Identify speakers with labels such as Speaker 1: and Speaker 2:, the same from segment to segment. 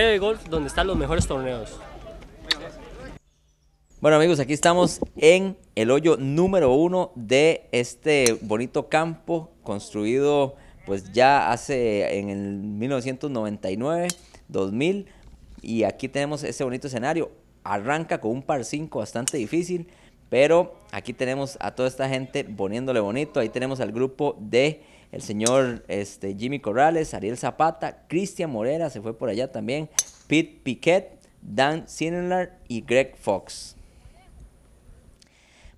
Speaker 1: de Golf, donde están los mejores torneos.
Speaker 2: Bueno amigos, aquí estamos en el hoyo número uno de este bonito campo construido pues ya hace en el 1999, 2000 y aquí tenemos ese bonito escenario. Arranca con un par 5 bastante difícil, pero aquí tenemos a toda esta gente poniéndole bonito. Ahí tenemos al grupo de el señor este, Jimmy Corrales, Ariel Zapata, Cristian Morera se fue por allá también, Pete Piquet, Dan Sinelar y Greg Fox.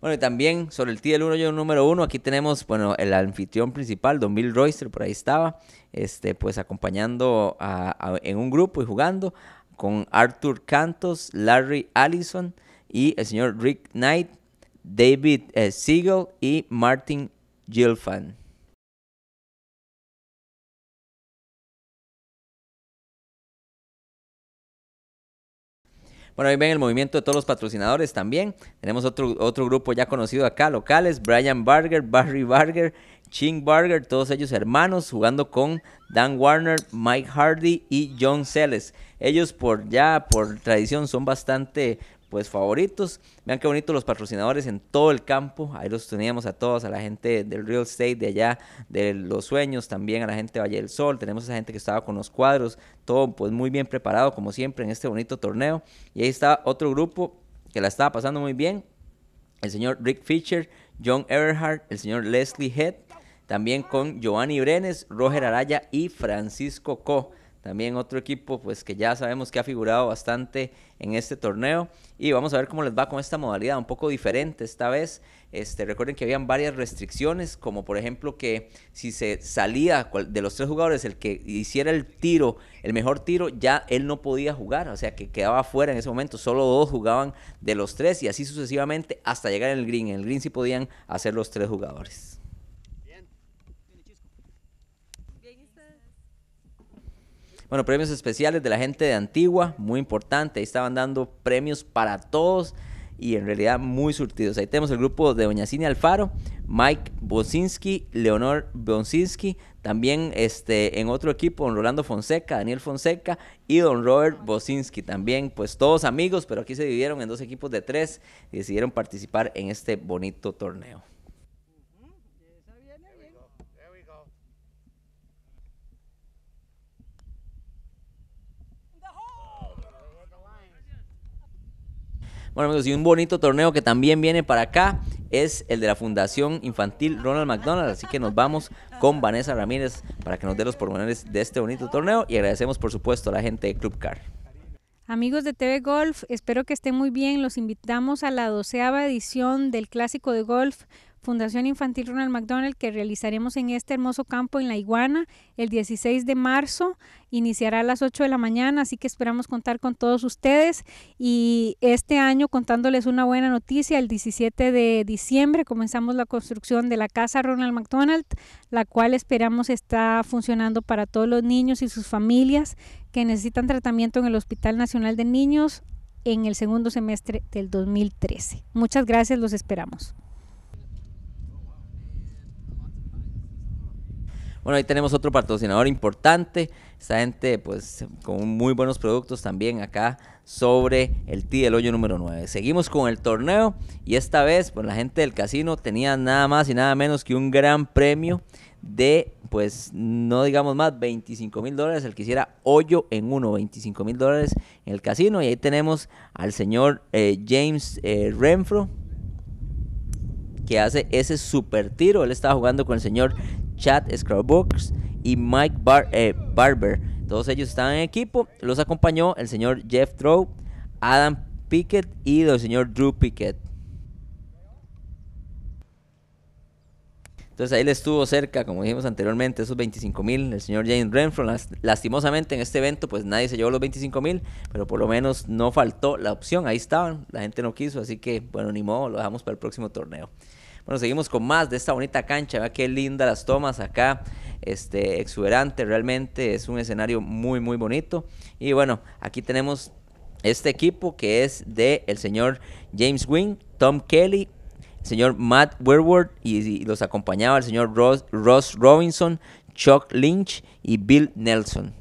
Speaker 2: Bueno, y también sobre el del 1 yo número uno, aquí tenemos, bueno, el anfitrión principal, Don Bill Royster, por ahí estaba, este, pues acompañando en un grupo y jugando con Arthur Cantos, Larry Allison y el señor Rick Knight, David eh, Siegel y Martin Gilfan. Bueno, ahí ven el movimiento de todos los patrocinadores también. Tenemos otro, otro grupo ya conocido acá, locales, Brian Barger, Barry Barger, Ching Barger, todos ellos hermanos jugando con Dan Warner, Mike Hardy y John Celes. Ellos por ya, por tradición, son bastante pues favoritos. Vean qué bonitos los patrocinadores en todo el campo. Ahí los teníamos a todos, a la gente del real estate de allá, de los sueños, también a la gente de Valle del Sol. Tenemos a esa gente que estaba con los cuadros, todo pues muy bien preparado como siempre en este bonito torneo. Y ahí está otro grupo que la estaba pasando muy bien. El señor Rick Fisher, John Everhart, el señor Leslie Head, también con Giovanni Brenes, Roger Araya y Francisco Co. También otro equipo pues que ya sabemos que ha figurado bastante en este torneo y vamos a ver cómo les va con esta modalidad un poco diferente esta vez. Este, recuerden que habían varias restricciones, como por ejemplo que si se salía de los tres jugadores el que hiciera el tiro, el mejor tiro, ya él no podía jugar, o sea que quedaba fuera en ese momento, solo dos jugaban de los tres y así sucesivamente hasta llegar en el green. En el green sí podían hacer los tres jugadores. Bueno, premios especiales de la gente de Antigua, muy importante. Ahí estaban dando premios para todos y en realidad muy surtidos. Ahí tenemos el grupo de Doña Cine Alfaro, Mike Bosinski, Leonor Bosinski. también este, en otro equipo, don Rolando Fonseca, Daniel Fonseca y don Robert Bosinski también, pues todos amigos, pero aquí se dividieron en dos equipos de tres y decidieron participar en este bonito torneo. Bueno amigos, y un bonito torneo que también viene para acá es el de la Fundación Infantil Ronald McDonald. Así que nos vamos con Vanessa Ramírez para que nos dé los pormenores de este bonito torneo y agradecemos por supuesto a la gente de Club Car.
Speaker 1: Amigos de TV Golf, espero que estén muy bien. Los invitamos a la doceava edición del Clásico de Golf Fundación Infantil Ronald McDonald que realizaremos en este hermoso campo en La Iguana el 16 de marzo. Iniciará a las 8 de la mañana, así que esperamos contar con todos ustedes. Y este año contándoles una buena noticia, el 17 de diciembre comenzamos la construcción de la Casa Ronald McDonald, la cual esperamos está funcionando para todos los niños y sus familias que necesitan tratamiento en el Hospital Nacional de Niños en el segundo semestre del 2013. Muchas gracias, los esperamos.
Speaker 2: Bueno, ahí tenemos otro patrocinador importante. Esta gente, pues, con muy buenos productos también acá sobre el T del hoyo número 9. Seguimos con el torneo y esta vez, pues, la gente del casino tenía nada más y nada menos que un gran premio de, pues, no digamos más, 25 mil dólares. El que hiciera hoyo en uno, 25 mil dólares en el casino. Y ahí tenemos al señor eh, James eh, Renfro que hace ese super tiro. Él estaba jugando con el señor Chad Scrubbox y Mike eh, Barber. Todos ellos estaban en equipo. Los acompañó el señor Jeff Trow, Adam Pickett y el señor Drew Pickett. Entonces ahí le estuvo cerca, como dijimos anteriormente, esos 25 mil. El señor James Renfro, lastimosamente en este evento, pues nadie se llevó los 25 mil, pero por lo menos no faltó la opción. Ahí estaban, la gente no quiso, así que bueno, ni modo, lo dejamos para el próximo torneo. Bueno, seguimos con más de esta bonita cancha. Vea qué linda las tomas acá. Este, exuberante, realmente es un escenario muy, muy bonito. Y bueno, aquí tenemos este equipo que es de el señor James Wing, Tom Kelly, el señor Matt Werworth y, los acompañaba el señor Ross Robinson, Chuck Lynch y Bill Nelson.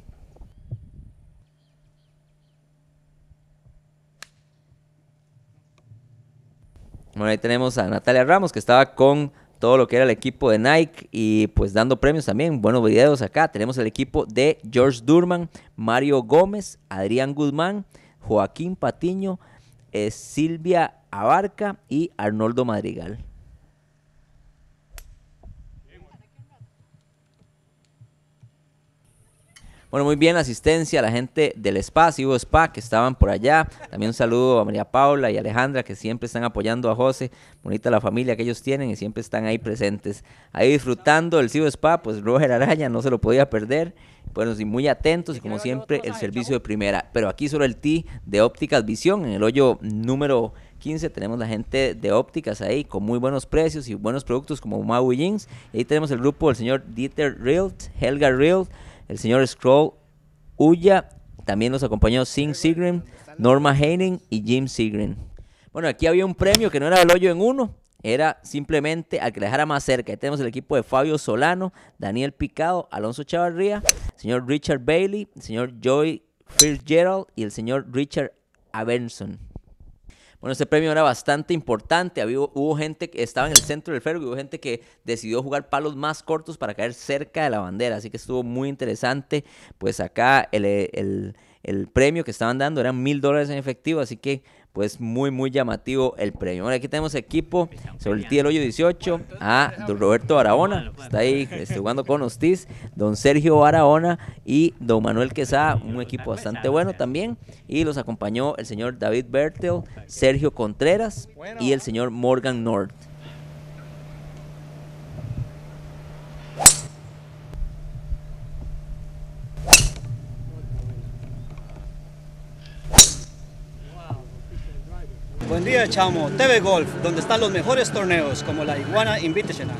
Speaker 2: Bueno, ahí tenemos a Natalia Ramos, que estaba con todo lo que era el equipo de Nike y pues dando premios también. Buenos videos acá. Tenemos el equipo de George Durman, Mario Gómez, Adrián Guzmán, Joaquín Patiño, eh, Silvia Abarca y Arnoldo Madrigal. Bueno, muy bien la asistencia, la gente del Spa, Cibo Spa, que estaban por allá. También un saludo a María Paula y Alejandra, que siempre están apoyando a José. Bonita la familia que ellos tienen y siempre están ahí presentes. Ahí disfrutando el Cibo Spa, pues Roger Araya no se lo podía perder. Bueno, sí, muy atentos y como siempre el servicio de primera. Pero aquí solo el T de Ópticas Visión, en el hoyo número 15 tenemos la gente de ópticas ahí con muy buenos precios y buenos productos como Maui Jeans. ahí tenemos el grupo del señor Dieter Rilt, Helga Rilt, el señor Scroll, Ulla, también nos acompañó Singh Sigrin, Norma Haining y Jim Sigren. Bueno, aquí había un premio que no era el hoyo en uno, era simplemente al que dejara más cerca. tenemos el equipo de Fabio Solano, Daniel Picado, Alonso Chavarría, señor Richard Bailey, señor Joy Fitzgerald y el señor Richard Abenson. Bueno, este premio era bastante importante. hubo gente que estaba en el centro del ferro hubo gente que decidió jugar palos más cortos para caer cerca de la bandera. Así que estuvo muy interesante. Pues acá el, el premio que estaban dando eran mil dólares en efectivo. Así que pues muy, muy llamativo el premio. aquí tenemos equipo sobre el del hoyo 18 a don Roberto Barahona, está ahí este, jugando con Ostiz, don Sergio Arahona y don Manuel Quesada, un equipo bastante bueno también. Y los acompañó el señor David Bertel, Sergio Contreras y el señor Morgan North.
Speaker 1: día chamo TV Golf, donde están los mejores torneos como la Iguana Invitational.